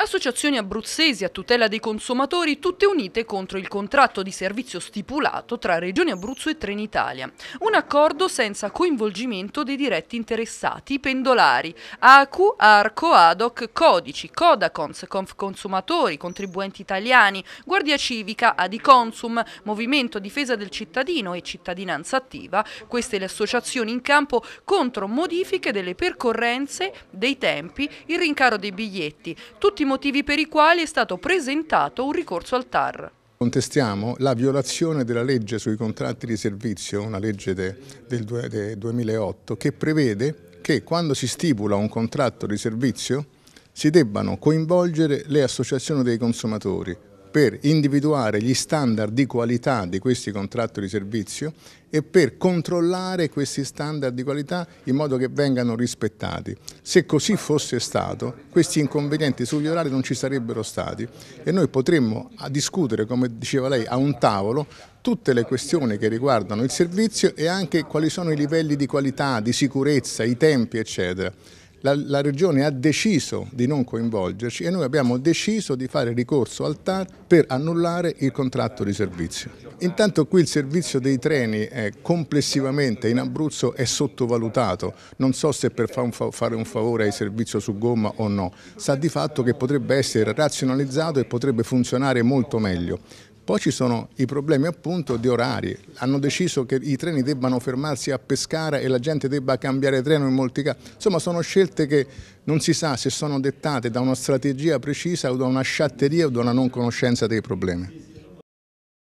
Associazioni abruzzesi a tutela dei consumatori tutte unite contro il contratto di servizio stipulato tra Regione Abruzzo e Trenitalia. Un accordo senza coinvolgimento dei diretti interessati, pendolari, ACU, ARCO, ADOC, Codici, Codacons, Consumatori, Contribuenti Italiani, Guardia Civica, Adiconsum, Movimento Difesa del Cittadino e Cittadinanza Attiva, queste le associazioni in campo contro modifiche delle percorrenze, dei tempi, il rincaro dei biglietti, tutti motivi per i quali è stato presentato un ricorso al TAR. Contestiamo la violazione della legge sui contratti di servizio, una legge de, del de 2008, che prevede che quando si stipula un contratto di servizio si debbano coinvolgere le associazioni dei consumatori, per individuare gli standard di qualità di questi contratti di servizio e per controllare questi standard di qualità in modo che vengano rispettati. Se così fosse stato, questi inconvenienti sugli orari non ci sarebbero stati e noi potremmo discutere, come diceva lei, a un tavolo tutte le questioni che riguardano il servizio e anche quali sono i livelli di qualità, di sicurezza, i tempi, eccetera. La, la, Regione ha deciso di non coinvolgerci e noi abbiamo deciso di fare ricorso al TAR per annullare il contratto di servizio. Intanto qui il servizio dei treni è, complessivamente in Abruzzo è sottovalutato, non so se per fare un favore ai servizio su gomma o no, sa di fatto che potrebbe essere razionalizzato e potrebbe funzionare molto meglio. Poi ci sono i problemi appunto di orari, hanno deciso che i treni debbano fermarsi a Pescara e la gente debba cambiare treno in molti casi. Insomma sono scelte che non si sa se sono dettate da una strategia precisa o da una sciatteria o da una non conoscenza dei problemi.